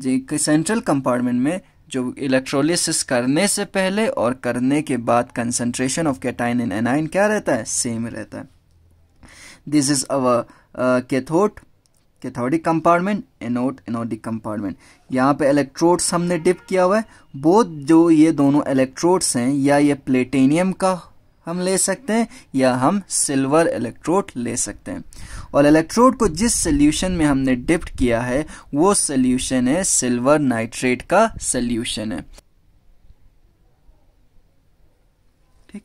जी सेंट्रल कंपार्टमेंट में जो इलेक्ट्रोलिसिस करने से पहले और करने के बाद concentration of cation and anion क्या रहता है सेम रहता है this is our cathode cathodic compartment anode anodic compartment यहाँ पे इलेक्ट्रोड्स हमने डिप किया हुआ है बोध जो ये दोनों इलेक्ट्रोड्स हैं या ये प्लेटेनियम का हम ले सकते हैं या हम सिल्वर इलेक्ट्रोड ले सकते हैं और इलेक्ट्रोड को जिस सोल्यूशन में हमने डिप्ट किया है वो सोल्यूशन है सिल्वर नाइट्रेट का सोल्यूशन है ठीक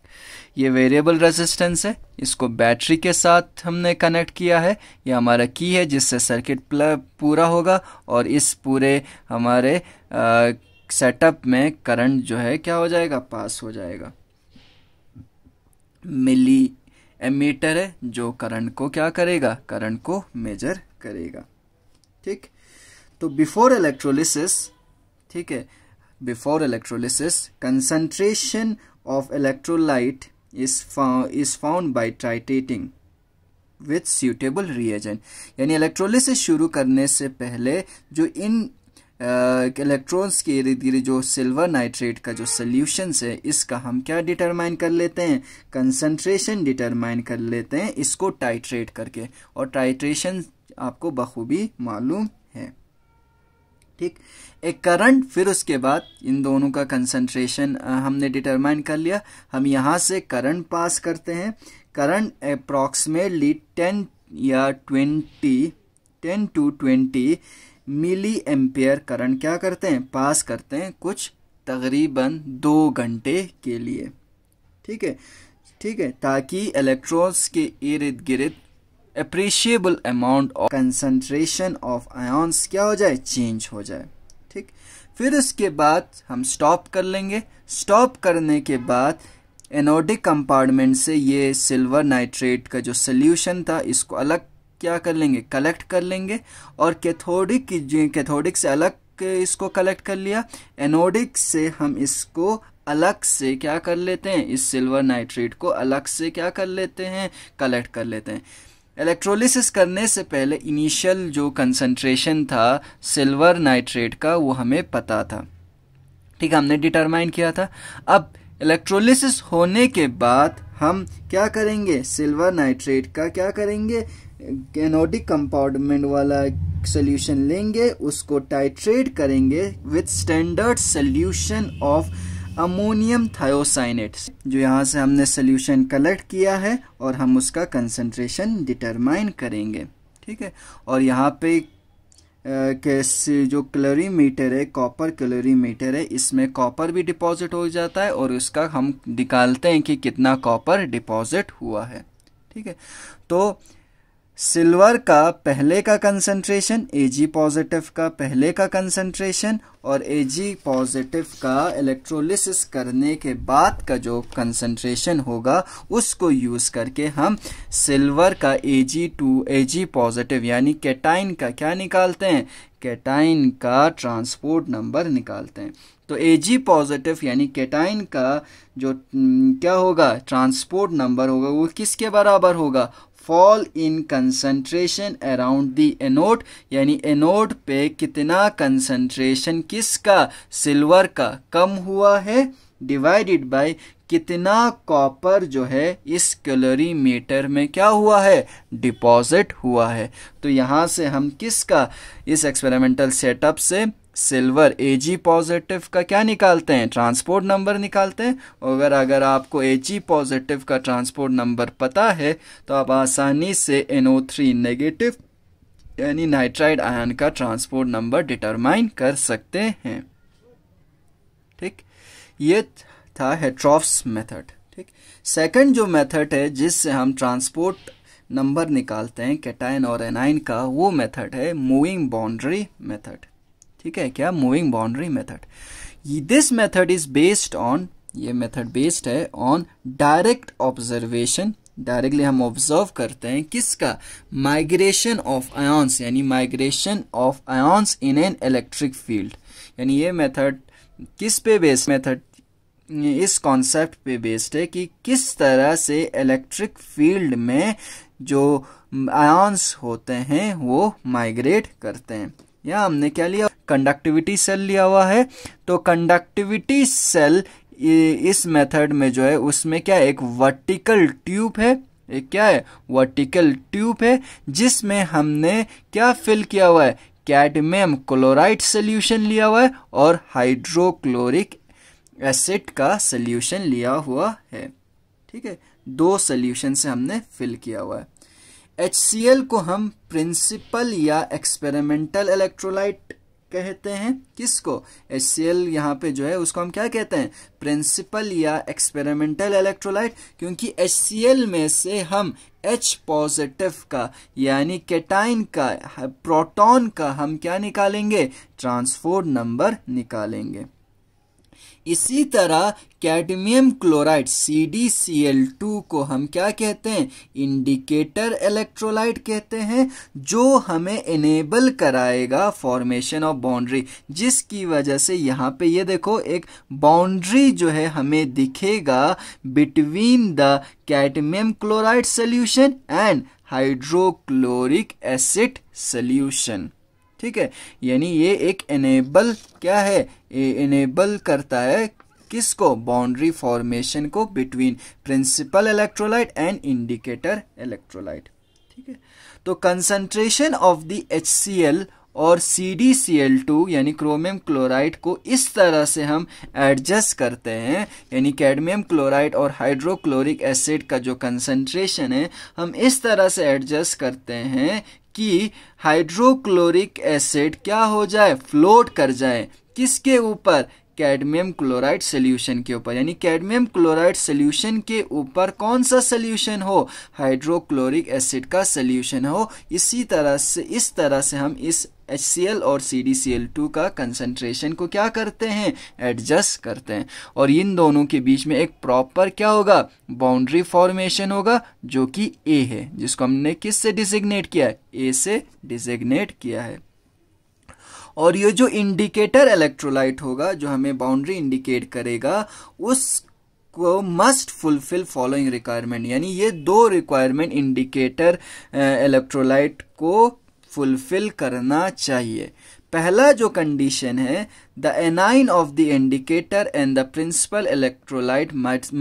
ये वेरिएबल रेजिस्टेंस है इसको बैटरी के साथ हमने कनेक्ट किया है ये हमारा की है जिससे सर्किट पूरा होगा और इस पूरे हमारे सेटअप में करंट जो है क्या हो जाएगा पास हो जाएगा मिली एमीटर है जो करंट को क्या करेगा करंट को मेजर करेगा ठीक तो बिफोर इलेक्ट्रोलिसिस ठीक है before electrolysis, concentration of electrolyte is, found, is found by titrating with suitable reagent. यानी इलेक्ट्रोलिसिस शुरू करने से पहले जो इन इलेक्ट्रॉन्स के धीरे धीरे जो सिल्वर नाइट्रेट का जो सल्यूशंस है इसका हम क्या डिटरमाइन कर लेते हैं कंसंट्रेशन डिटरमाइन कर लेते हैं इसको टाइट्रेट करके और टाइट्रेशन आपको बखूबी मालूम है ठीक एक करंट फिर उसके बाद इन दोनों का कंसंट्रेशन हमने डिटरमाइन कर लिया हम यहाँ से करंट पास करते हैं करंट अप्रॉक्सीमेटली टेन या twenty ten to twenty milli ampere current क्या करते हैं पास करते हैं कुछ तकरीबन दो घंटे के लिए ठीक है ठीक है ताकि इलेक्ट्रॉन्स के इर्द गिर्द appreciable amount of concentration of ions क्या हो जाए चेंज हो जाए ठीक फिर उसके बाद हम स्टॉप कर लेंगे स्टॉप करने के बाद एनोडिक कंपार्टमेंट से ये सिल्वर नाइट्रेट का जो सोल्यूशन था इसको अलग क्या कर लेंगे कलेक्ट कर लेंगे और कैथोडिक कैथोडिक से अलग इसको कलेक्ट कर लिया एनोडिक से हम इसको अलग से क्या कर लेते हैं इस सिल्वर नाइट्रेट को अलग से क्या कर लेते हैं कलेक्ट कर लेते हैं इलेक्ट्रोलिसिस करने से पहले इनिशियल जो कंसनट्रेशन था सिल्वर नाइट्रेट का वो हमें पता था ठीक है हमने डिटरमाइन किया था अब इलेक्ट्रोलिसिस होने के बाद हम क्या करेंगे सिल्वर नाइट्रेट का क्या करेंगे कैनोडिक कंपाउंडमेंट वाला सोल्यूशन लेंगे उसको टाइट्रेट करेंगे with standard solution of ammonium thiocyanate जो यहाँ से हमने सोल्यूशन कलेक्ट किया है और हम उसका कंसनट्रेशन डिटरमाइन करेंगे ठीक है और यहाँ पे कैसे जो कैलोरीमीटर है कॉपर कैलोरीमीटर है इसमें कॉपर भी डिपॉजिट हो जाता है और उसका हम निकालते हैं कि कितना कॉपर डिपॉजिट हुआ है ठीक है तो सिल्वर का पहले का कंसंट्रेशन एजी पॉजिटिव का पहले का कंसंट्रेशन और एजी पॉजिटिव का इलेक्ट्रोलिसिस करने के बाद का जो कंसंट्रेशन होगा उसको यूज़ करके हम सिल्वर का एजी टू एजी पॉजिटिव यानी कैटाइन का क्या निकालते हैं कैटाइन का ट्रांसपोर्ट नंबर निकालते हैं तो ए जी पॉजिटिव यानी केटाइन का जो क्या होगा ट्रांसपोर्ट नंबर होगा वो किसके बराबर होगा fall in concentration around the anode यानी एनोड पे कितना कंसंट्रेशन किसका सिल्वर का कम हुआ है डिवाइडेड बाय कितना कॉपर जो है इस कैलोरीमीटर में क्या हुआ है डिपॉजिट हुआ है तो यहाँ से हम किसका इस एक्सपेरिमेंटल सेटअप से सिल्वर ए जी पॉजिटिव का क्या निकालते हैं ट्रांसपोर्ट नंबर निकालते हैं अगर अगर आपको ए जी पॉजिटिव का ट्रांसपोर्ट नंबर पता है तो आप आसानी से एन थ्री नेगेटिव यानी नाइट्राइड आयन का ट्रांसपोर्ट नंबर डिटरमाइन कर सकते हैं ठीक ये था हेट्रॉफ्स मेथड ठीक सेकंड जो मेथड है जिससे हम ट्रांसपोर्ट नंबर निकालते हैं कैटाइन और एनाइन का वो मेथड है मूविंग बाउंड्री मेथड ठीक है क्या moving boundary method this method is based on ये मेथड बेस्ड है ऑन डायरेक्ट ऑब्जर्वेशन डायरेक्टली हम ऑब्जर्व करते हैं किसका माइग्रेशन ऑफ आयॉन्स यानी migration of ions in an electric field यानी ये मेथड किस पे बेस्ड मेथड इस कॉन्सेप्ट पे बेस्ड है कि किस तरह से इलेक्ट्रिक फील्ड में जो आयोन्स होते हैं वो माइग्रेट करते हैं या हमने क्या लिया कंडक्टिविटी सेल लिया हुआ है तो कंडक्टिविटी सेल इस मेथड में जो है उसमें क्या है? एक वर्टिकल ट्यूब है एक क्या है वर्टिकल ट्यूब है जिसमें हमने क्या फिल किया हुआ है कैडमियम क्लोराइड सोल्यूशन लिया हुआ है और हाइड्रोक्लोरिक एसिड का सोल्यूशन लिया हुआ है ठीक है दो सोल्यूशन से हमने फिल किया हुआ है एच को हम प्रिंसिपल या एक्सपेरिमेंटल इलेक्ट्रोलाइट कहते हैं किसको एच सी एल यहाँ पे जो है उसको हम क्या कहते हैं प्रिंसिपल या एक्सपेरिमेंटल इलेक्ट्रोलाइट क्योंकि एच सी एल में से हम एच पॉजिटिव का यानी केटाइन का प्रोटॉन का हम क्या निकालेंगे ट्रांसफोर्ड नंबर निकालेंगे इसी तरह कैडमियम क्लोराइड CdCl2 को हम क्या कहते हैं इंडिकेटर इलेक्ट्रोलाइट कहते हैं जो हमें इनेबल कराएगा फॉर्मेशन ऑफ बाउंड्री जिसकी वजह से यहाँ पे ये देखो एक बाउंड्री जो है हमें दिखेगा between the cadmium chloride solution and hydrochloric acid solution ठीक है यानी ये एक एनेबल क्या है इनेबल करता है किसको बाउंड्री फॉर्मेशन को between principal electrolyte and indicator electrolyte ठीक है तो concentration of the H C L और C D C L two यानी क्रोमियम क्लोराइड को इस तरह से हम एडजस्ट करते हैं यानी कैडमियम क्लोराइड और हाइड्रोक्लोरिक एसिड का जो कंसंट्रेशन है हम इस तरह से एडजस्ट करते हैं कि हाइड्रोक्लोरिक एसिड क्या हो जाए फ्लोट कर जाए किसके ऊपर कैडमियम क्लोराइड सोल्यूशन के ऊपर यानी कैडमियम क्लोराइड सोल्यूशन के ऊपर कौन सा सोल्यूशन हो हाइड्रोक्लोरिक एसिड का सोल्यूशन हो इसी तरह से इस तरह से हम इस HCl और CdCl2 का कंसंट्रेशन को क्या करते हैं एडजस्ट करते हैं और इन दोनों के बीच में एक प्रॉपर क्या होगा बाउंड्री फॉर्मेशन होगा जो कि ए है जिसको हमने किस से डिजिग्नेट किया है ए से डिजिग्नेट किया है और ये जो इंडिकेटर इलेक्ट्रोलाइट होगा जो हमें बाउंड्री इंडिकेट करेगा उस को मस्ट फुलफिल फॉलोइंग रिक्वायरमेंट यानी ये दो रिक्वायरमेंट इंडिकेटर इलेक्ट्रोलाइट को फुलफिल करना चाहिए पहला जो कंडीशन है the anion of the indicator and the principal electrolyte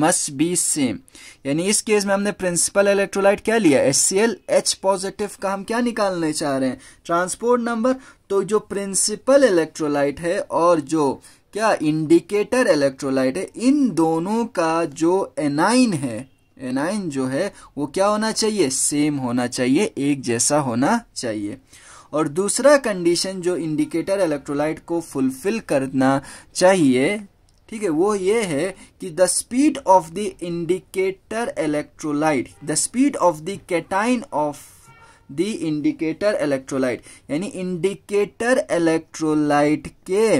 must be same यानी इस केस में हमने प्रिंसिपल इलेक्ट्रोलाइट क्या लिया S C L H positive का हम क्या निकालने चाह रहे हैं ट्रांसपोर्ट नंबर तो जो प्रिंसिपल इलेक्ट्रोलाइट है और जो क्या इंडिकेटर इलेक्ट्रोलाइट है इन दोनों का जो एनाइन है एनाइन जो है वो क्या होना चाहिए सेम होना चाहिए एक जैसा होना चाहिए और दूसरा कंडीशन जो इंडिकेटर इलेक्ट्रोलाइट को फुलफिल करना चाहिए ठीक है वो ये है कि the speed of the indicator electrolyte the speed of the cation of the indicator electrolyte यानी इंडिकेटर इलेक्ट्रोलाइट के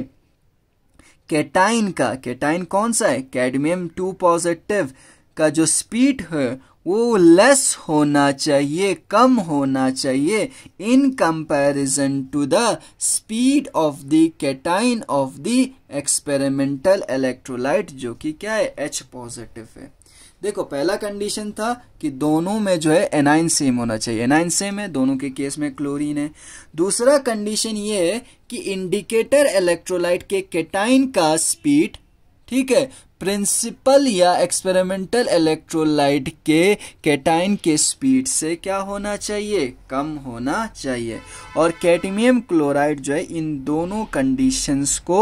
कैटाइन का कैटाइन कौन सा है कैडमियम टू पॉजिटिव का जो स्पीड है वो लेस होना चाहिए कम होना चाहिए in comparison to the speed of the cation of the experimental electrolyte जो कि क्या है एच पॉजिटिव है देखो पहला कंडीशन था कि दोनों में जो है एनाइन सेम होना चाहिए एनाइन सेम है दोनों के केस में क्लोरीन है दूसरा कंडीशन ये है कि इंडिकेटर इलेक्ट्रोलाइट के कैटाइन का स्पीड ठीक है प्रिंसिपल या एक्सपेरिमेंटल इलेक्ट्रोलाइट के कैटाइन के स्पीड से क्या होना चाहिए कम होना चाहिए और कैटमियम क्लोराइड जो है इन दोनों कंडीशंस को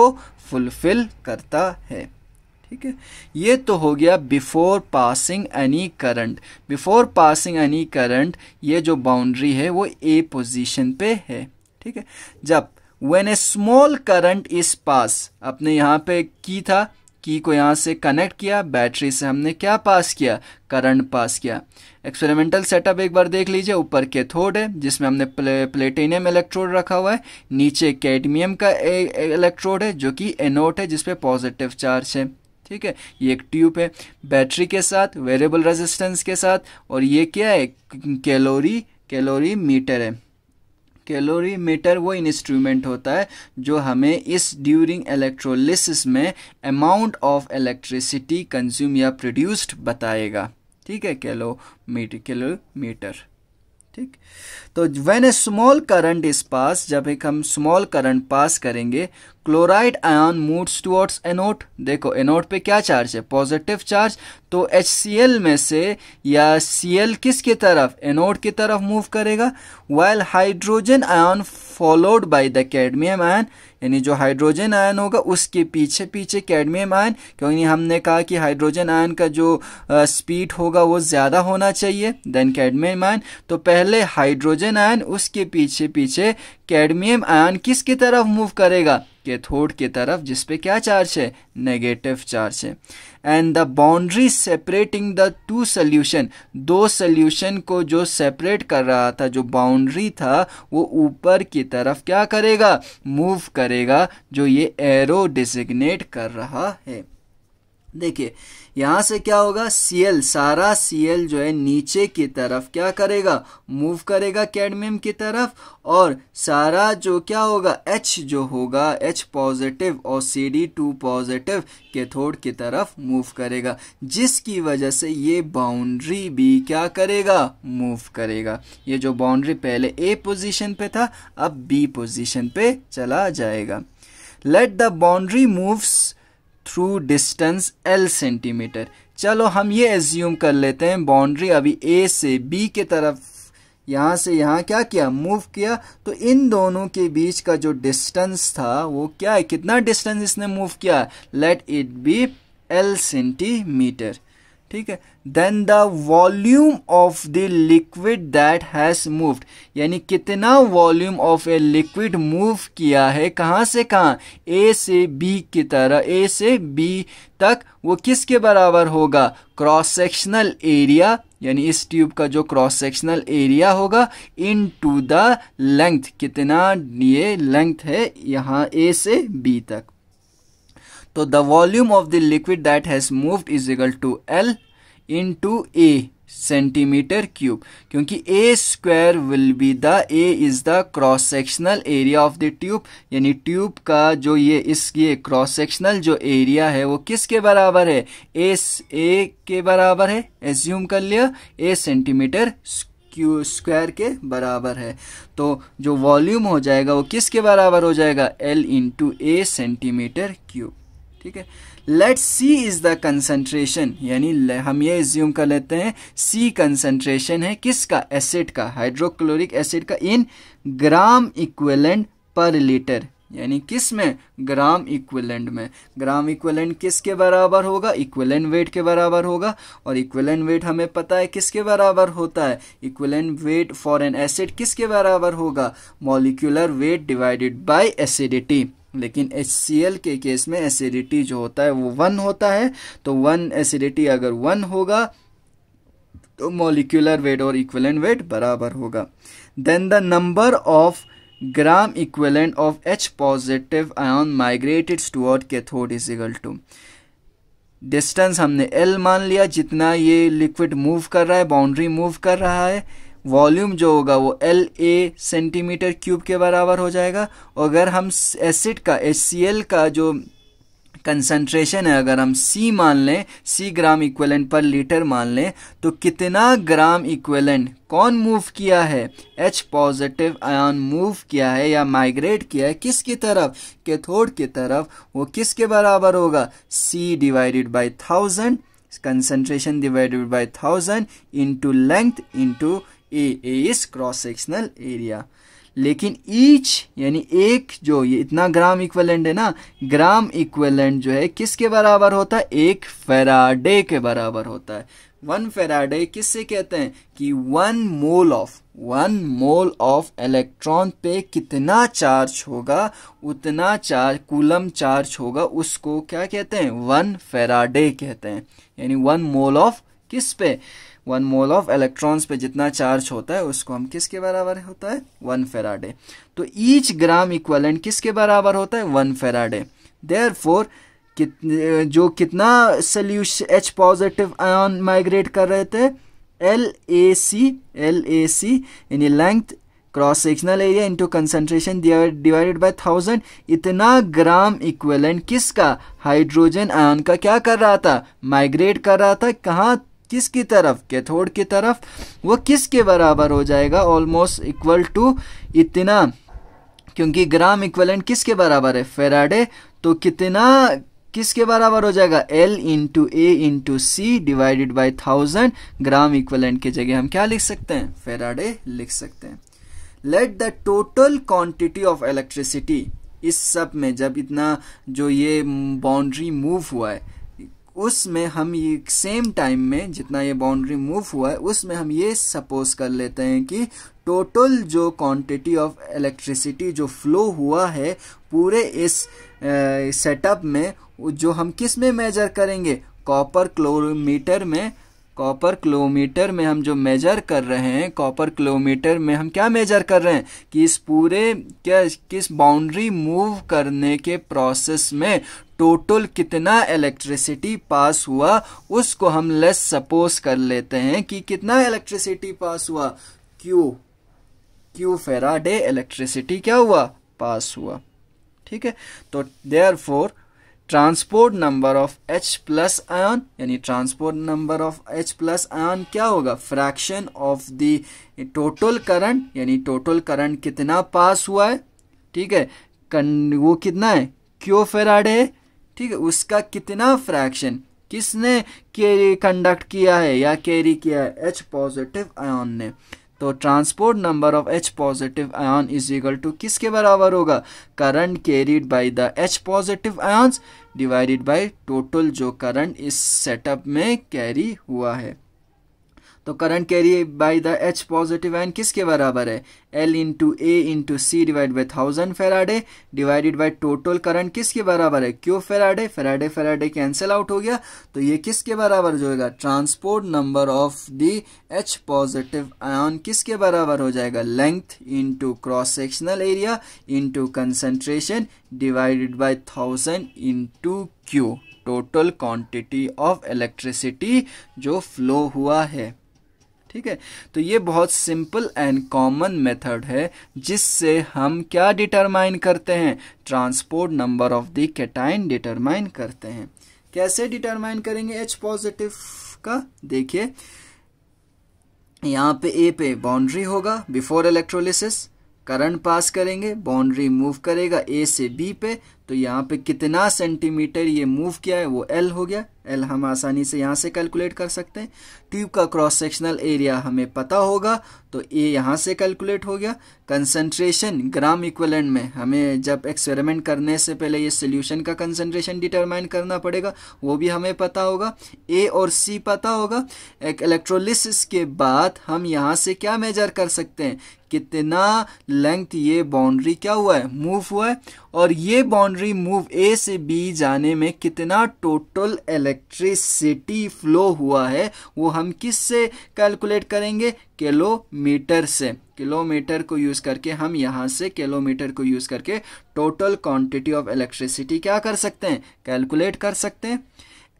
फुलफिल करता है ठीक है ये तो हो गया before passing any current before passing any current ये जो बाउंड्री है वो ए पोजीशन पे है ठीक है जब when a small current is pass अपने यहाँ पे की था की को यहाँ से कनेक्ट किया बैटरी से हमने क्या पास किया करंट पास किया एक्सपेरिमेंटल सेटअप एक बार देख लीजिए ऊपर के थोड है जिसमें हमने प्ले, प्लेटिनियम इलेक्ट्रोड रखा हुआ है नीचे कैडमियम का इलेक्ट्रोड है जो कि एनोट है जिसपे पॉजिटिव चार्ज है ठीक है ये एक ट्यूब है बैटरी के साथ वेरिएबल रेजिस्टेंस के साथ और ये क्या है कैलोरी कैलोरी मीटर है कैलोरी मीटर वो इंस्ट्रूमेंट होता है जो हमें इस ड्यूरिंग इलेक्ट्रोलिसिस में अमाउंट ऑफ इलेक्ट्रिसिटी कंज्यूम या प्रोड्यूस्ड बताएगा ठीक है कैलोमीटर कैलोमीटर ठीक तो when a small current is pass जब एक हम स्मॉल करंट पास करेंगे chloride ion moves towards anode देखो एनोड पे क्या चार्ज है पॉजिटिव चार्ज तो HCl में से या Cl किस की तरफ एनोड की तरफ मूव करेगा while hydrogen ion followed by the cadmium ion यानी जो हाइड्रोजन आयन होगा उसके पीछे पीछे कैडमियम आयन क्योंकि हमने कहा कि हाइड्रोजन आयन का जो स्पीड होगा वो ज़्यादा होना चाहिए देन कैडमियम आयन तो पहले हाइड्रोजन हाइड्रोजन आयन उसके पीछे पीछे कैडमियम आयन किसकी तरफ मूव करेगा कैथोड की तरफ जिसपे क्या चार्ज है नेगेटिव चार्ज है and the boundary separating the two solution दो सोल्यूशन को जो सेपरेट कर रहा था जो बाउंड्री था वो ऊपर की तरफ क्या करेगा मूव करेगा जो ये एरो डिजिग्नेट कर रहा है देखिए यहाँ से क्या होगा सीएल सारा सीएल जो है नीचे की तरफ क्या करेगा मूव करेगा कैडमियम की तरफ और सारा जो क्या होगा एच जो होगा एच पॉजिटिव और C D two positive cathode की तरफ मूव करेगा जिसकी वजह से ये बाउंड्री भी क्या करेगा मूव करेगा ये जो बाउंड्री पहले ए पोजीशन पे था अब बी पोजीशन पे चला जाएगा let the boundary moves through distance L centimetre चलो हम ये एज्यूम कर लेते हैं बाउंड्री अभी ए से बी के तरफ यहाँ से यहाँ क्या किया मूव किया तो इन दोनों के बीच का जो डिस्टेंस था वो क्या है कितना डिस्टेंस इसने मूव किया let it be L centimetre ठीक है then the volume of the liquid that has moved यानी कितना volume of a liquid move किया है कहाँ से कहाँ ए से बी की तरह ए से बी तक वो किसके बराबर होगा क्रॉस सेक्शनल एरिया यानी इस ट्यूब का जो क्रॉस सेक्शनल एरिया होगा इन टू द लेंथ कितना ये लेंथ है यहाँ ए से बी तक तो the volume of the liquid that has moved is equal to L into A centimetre cube क्योंकि A square will be the A is the cross sectional area of the tube यानी tube का जो ये इस ये cross sectional जो area है वो किसके बराबर है ए ए के बराबर है एज्यूम कर लिया ए सेंटीमीटर स्क्वायर के बराबर है तो जो वॉल्यूम हो जाएगा वो किसके बराबर हो जाएगा L into A centimetre cube ठीक है let C is the concentration यानी हम ये ज्यूम कर लेते हैं सी कंसंट्रेशन है किसका एसिड का हाइड्रोक्लोरिक एसिड का इन ग्राम इक्वेलेंट पर लीटर यानी किस में ग्राम इक्वलेंट में ग्राम इक्वेलेंट किसके बराबर होगा इक्विलेंट वेट के बराबर होगा और इक्विलेंट वेट हमें पता है किसके बराबर होता है equivalent weight for an acid किसके बराबर होगा molecular weight divided by acidity लेकिन एच के केस में एसिडिटी जो होता है वो वन होता है तो वन एसिडिटी अगर वन होगा तो मोलिकुलर वेट और इक्वलेंट वेट बराबर होगा then the number of gram equivalent of H positive ion migrated toward cathode is equal to distance हमने एल मान लिया जितना ये लिक्विड मूव कर रहा है बाउंड्री मूव कर रहा है वॉल्यूम जो होगा वो एल ए सेंटीमीटर क्यूब के बराबर हो जाएगा और अगर हम एसिड का एच का जो कंसंट्रेशन है अगर हम सी मान लें सी ग्राम इक्वेलेंट पर लीटर मान लें तो कितना ग्राम इक्वेलेंट कौन मूव किया है एच पॉजिटिव आयन मूव किया है या माइग्रेट किया है किसकी तरफ कैथोड की तरफ वो किसके बराबर होगा C divided by thousand concentration divided by thousand into length into A A is cross sectional area लेकिन ईच यानी एक जो ये इतना ग्राम इक्वलेंट है ना ग्राम इक्वलेंट जो है किसके बराबर होता है एक फेराडे के बराबर होता है वन फेराडे किससे कहते हैं कि one mole of one mole of electron पे कितना चार्ज होगा उतना चार्ज कूलम चार्ज होगा उसको क्या कहते हैं वन फेराडे कहते हैं यानी वन मोल ऑफ किस पे वन मोल ऑफ इलेक्ट्रॉन्स पे जितना चार्ज होता है उसको हम किसके बराबर होता है वन फेराडे तो ईच ग्राम इक्वलेंट किसके बराबर होता है वन फेराडे देयर फोर कित, जो कितना सल्यूश एच पॉजिटिव आयन माइग्रेट कर रहे थे L A C L A C यानी length cross sectional area into concentration divided by thousand इतना ग्राम इक्वलेंट किसका हाइड्रोजन आयन का क्या कर रहा था माइग्रेट कर रहा था कहाँ किसकी तरफ कैथोड की तरफ वो किसके बराबर हो जाएगा ऑलमोस्ट इक्वल टू इतना क्योंकि ग्राम इक्वलेंट किसके बराबर है फेराडे तो कितना किसके बराबर हो जाएगा L into A into C divided by thousand gram equivalent की जगह हम क्या लिख सकते हैं फेराडे लिख सकते हैं let the total quantity of electricity इस सब में जब इतना जो ये बाउंड्री मूव हुआ है उसमें हम ये सेम टाइम में जितना ये बाउंड्री मूव हुआ है उसमें हम ये सपोज कर लेते हैं कि टोटल जो क्वांटिटी ऑफ इलेक्ट्रिसिटी जो फ्लो हुआ है पूरे इस सेटअप में जो हम किस में मेजर करेंगे कॉपर क्लोमीटर में कॉपर क्लोमीटर में हम जो मेजर कर रहे हैं कॉपर क्लोमीटर में हम क्या मेजर कर रहे हैं कि इस पूरे क्या किस बाउंड्री मूव करने के प्रोसेस में टोटल कितना इलेक्ट्रिसिटी पास हुआ उसको हम लेस सपोज कर लेते हैं कि कितना इलेक्ट्रिसिटी पास हुआ क्यू क्यू फेराडे इलेक्ट्रिसिटी क्या हुआ पास हुआ ठीक है तो therefore transport number of H plus ion यानी transport number of H plus ion क्या होगा fraction of the total current यानी टोटल करंट कितना पास हुआ है ठीक है वो कितना है क्यों फेराडे है ठीक है उसका कितना फ्रैक्शन किसने कैरी कंडक्ट किया है या कैरी किया है एच पॉजिटिव आयन ने तो transport number of H positive ion is equal to किसके बराबर होगा current carried by the H positive ions divided by total जो करंट इस सेटअप में कैरी हुआ है तो current carry by the H positive ion किसके बराबर है L into A into C divide by thousand faraday divided by total current किसके बराबर है क्यों faraday faraday faraday cancel out हो गया तो ये किसके बराबर जो होगा transport number of the H positive ion किसके बराबर हो जाएगा length into cross sectional area into concentration divided by thousand into Q total quantity of electricity जो फ्लो हुआ है ठीक है तो ये बहुत सिंपल एंड कॉमन मेथड है जिससे हम क्या डिटरमाइन करते हैं transport number of the cation determine करते हैं कैसे डिटरमाइन करेंगे एच पॉजिटिव का देखिए यहां पे ए पे बाउंड्री होगा बिफोर इलेक्ट्रोलिसिस करंट पास करेंगे बाउंड्री मूव करेगा ए से बी पे तो यहाँ पे कितना सेंटीमीटर ये मूव किया है वो एल हो गया एल हम आसानी से यहाँ से कैलकुलेट कर सकते हैं ट्यूब का क्रॉस सेक्शनल एरिया हमें पता होगा तो ए यहाँ से कैलकुलेट हो गया कंसंट्रेशन ग्राम इक्वलेंट में हमें जब एक्सपेरिमेंट करने से पहले ये सोल्यूशन का कंसंट्रेशन डिटरमाइन करना पड़ेगा वो भी हमें पता होगा ए और सी पता होगा एक इलेक्ट्रोलिसिस के बाद हम यहाँ से क्या मेजर कर सकते हैं कितना लेंथ ये बाउंड्री क्या हुआ है मूव हुआ है और ये बाउंड्री मूव ए से बी जाने में कितना टोटल इलेक्ट्रिसिटी फ्लो हुआ है वो हम किस से कैलकुलेट करेंगे किलोमीटर से किलोमीटर को यूज़ करके हम यहाँ से किलोमीटर को यूज़ करके टोटल क्वांटिटी ऑफ इलेक्ट्रिसिटी क्या कर सकते हैं कैलकुलेट कर सकते हैं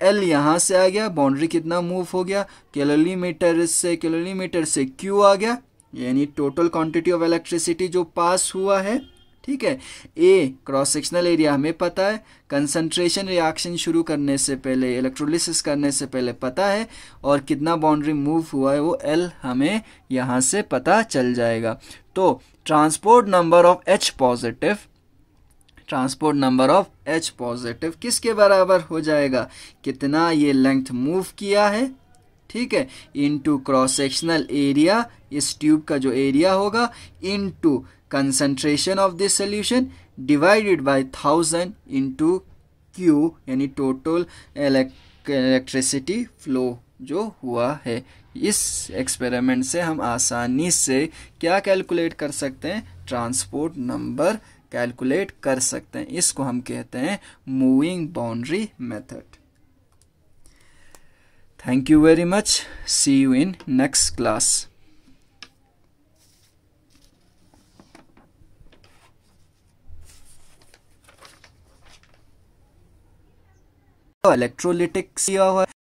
एल यहाँ से आ गया बाउंड्री कितना मूव हो गया किलोमीटर से किलोमीटर से क्यू आ गया यानी टोटल क्वांटिटी ऑफ इलेक्ट्रिसिटी जो पास हुआ है ठीक है ए क्रॉस सेक्शनल एरिया हमें पता है कंसंट्रेशन रिएक्शन शुरू करने से पहले इलेक्ट्रोलिसिस करने से पहले पता है और कितना बाउंड्री मूव हुआ है वो एल हमें यहाँ से पता चल जाएगा तो transport number of H positive transport number of H positive किसके बराबर हो जाएगा कितना ये लेंथ मूव किया है ठीक है इनटू क्रॉस सेक्शनल एरिया इस ट्यूब का जो एरिया होगा into concentration of this solution divided by thousand into Q यानी टोटल इलेक्ट्रिसिटी फ्लो जो हुआ है इस एक्सपेरिमेंट से हम आसानी से क्या कैलकुलेट कर सकते हैं ट्रांसपोर्ट नंबर कैलकुलेट कर सकते हैं इसको हम कहते हैं moving boundary method thank you very much see you in next class electrolytics किया हुआ